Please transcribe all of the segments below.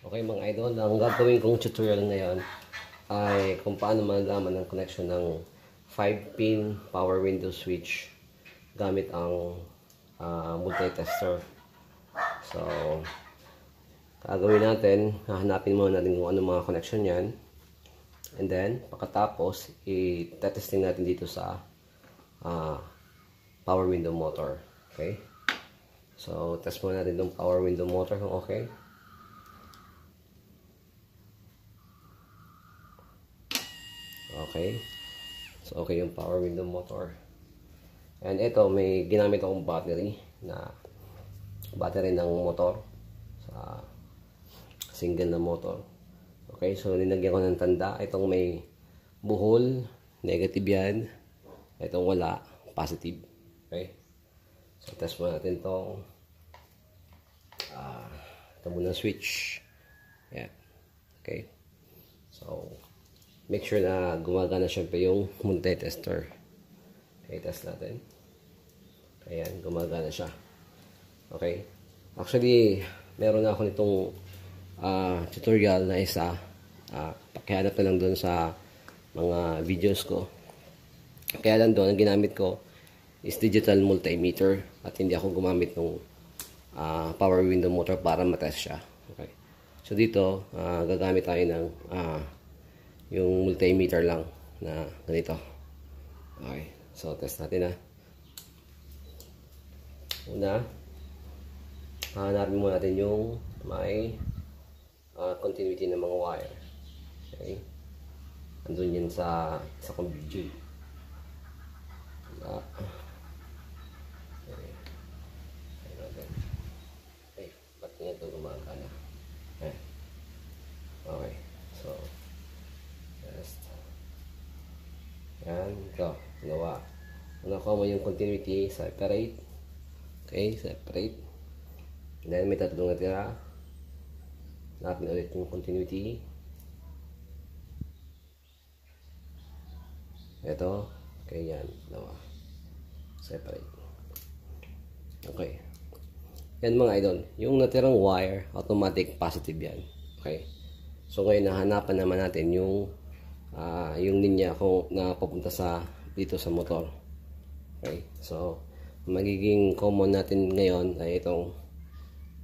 Okay mga idol, ang gagawin kong tutorial ngayon ay kung paano malalaman ang connection ng 5-pin power window switch gamit ang uh, multitester. So, gagawin natin, hahanapin muna natin kung ano mga connection yan. And then, pagkatapos, i-testing natin dito sa uh, power window motor. Okay? So, test muna natin yung power window motor kung okay. Okay. Okay. So, okay yung power window motor. And ito, may ginamit akong battery na battery ng motor sa single na motor. Okay, so nilagyan ko ng tanda. Itong may buhol, negative yan. Itong wala, positive. Okay? So, test mo natin itong uh, ito muna switch. Yan. Okay? So, make sure na gumagana syempre yung multi tester. Okay, test natin. Ayan, gumagana siya. Okay. Actually, meron na ako nitong uh, tutorial na isa. Uh, pakihanap na lang doon sa mga videos ko. Kaya lang doon, ang ginamit ko is digital multimeter at hindi ako gumamit ng uh, ah, power window motor para matest siya. Okay. So dito, uh, gagamit tayo ng uh, yung multimeter lang na ganito okay so test natin ha ah. una hanapin muna natin yung may uh, continuity ng mga wire okay andun yan sa sa video uh, ah. Yan. Ito. Gawa. ko ano, mo yung continuity. Separate. Okay. Separate. Then may tatlong natira. Natin ulit yung continuity. Ito. Okay. Yan. Dalawa. Separate. Okay. Yan mga idol. Yung natirang wire, automatic positive yan. Okay. So ngayon, nahanapan naman natin yung uh, yung linya ko na papunta sa dito sa motor okay so magiging common natin ngayon ay itong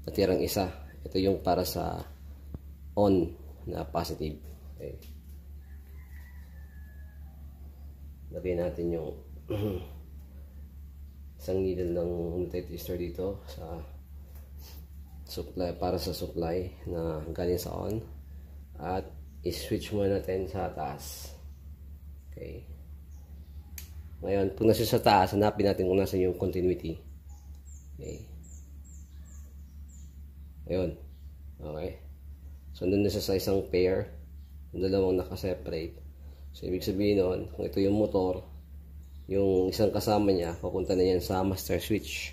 natirang isa ito yung para sa on na positive okay lagay natin yung isang needle ng multi twister dito sa supply para sa supply na galing sa on at i-switch muna natin sa taas. Okay. Ngayon, kung nasa sa taas, hanapin natin kung nasa yung continuity. Okay. Ayun. Okay. So, nandun nasa sa isang pair. Yung dalawang nakaseparate. So, ibig sabihin nun, kung ito yung motor, yung isang kasama niya, papunta na yan sa master switch.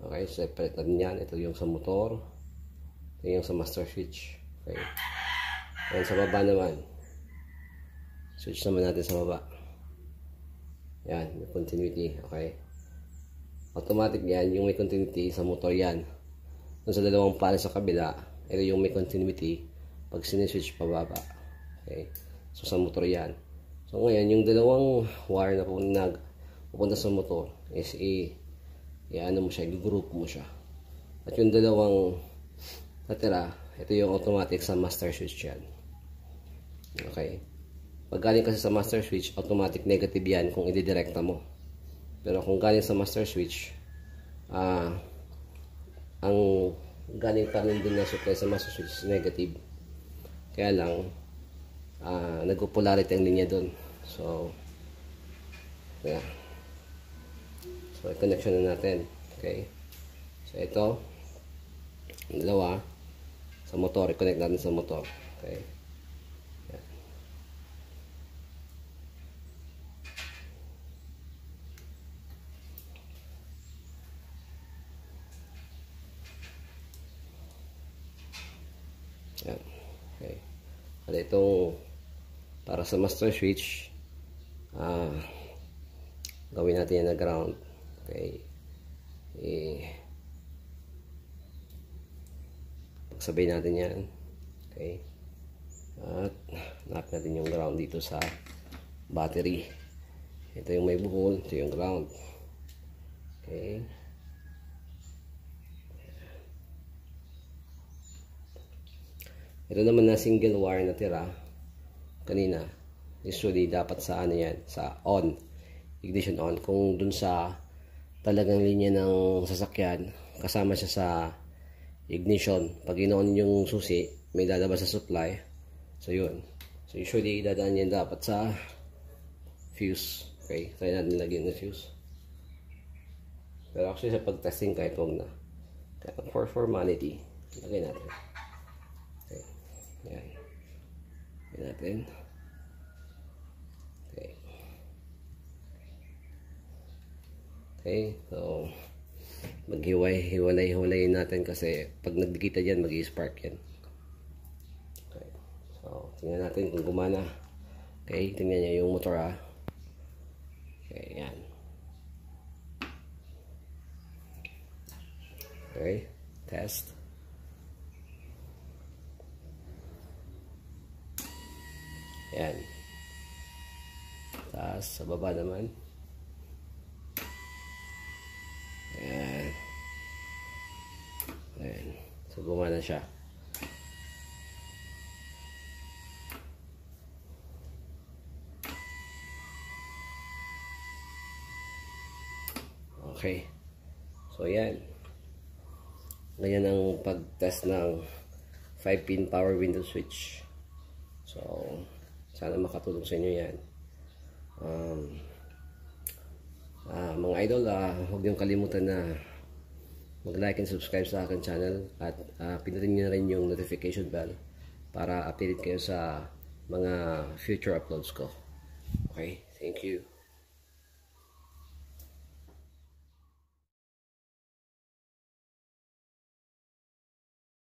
Okay, separate na yan. Ito yung sa motor. Ito yung sa master switch. Okay. Ayan, sa baba naman. Switch naman natin sa baba. Ayan, may continuity. Okay. Automatic yan. Yung may continuity sa motor yan. Doon sa dalawang pala sa kabila, ito yung may continuity pag siniswitch pababa. Okay. So, sa motor yan. So, ngayon, yung dalawang wire na nag pupunta sa motor is a i ano mo siya, i-group mo siya. At yung dalawang natira, ito yung automatic sa master switch yan. Okay. Pag galing kasi sa master switch, automatic negative yan kung ididirekta mo. Pero kung galing sa master switch, ah, ang galing pa rin din na supply sa master switch negative. Kaya lang, ah, nag polarity ang linya doon. So, kaya. So, connection na natin. Okay. So, ito, dalawa, sa motor, i-connect natin sa motor. Okay. At ito, para sa master switch, ah, gawin natin yan na ground. Okay. Eh, pagsabay natin yan. Okay. At, hanap natin yung ground dito sa battery. Ito yung may buhol, ito yung ground. Okay. Ito naman na single wire na tira kanina. Usually dapat sa ano yan, sa on. Ignition on. Kung dun sa talagang linya ng sasakyan, kasama siya sa ignition. Pag inoon yung susi, may lalabas sa supply. So yun. So usually dadaan yan dapat sa fuse. Okay, try natin lagyan ng fuse. Pero actually sa pag-testing kahit huwag na. For formality, lagay natin. Yan. Yan natin. Okay. Okay. So, maghiwalay-hiwalay natin kasi pag nagdikita dyan, mag-spark yan. Okay. So, tingnan natin kung gumana. Okay. Tingnan nyo yung motor ha. Okay. Ayan. Okay. Test. Ayan. Taas, sa baba naman. Ayan. Ayan. So, gumana siya. Okay. So, ayan. Ganyan ang pag-test ng 5-pin power window switch. So, sana makatulong sa inyo yan. Um, uh, mga idol, uh, huwag niyong kalimutan na mag-like and subscribe sa akin channel at uh, ah, pinutin niyo rin yung notification bell para updated kayo sa mga future uploads ko. Okay, thank you.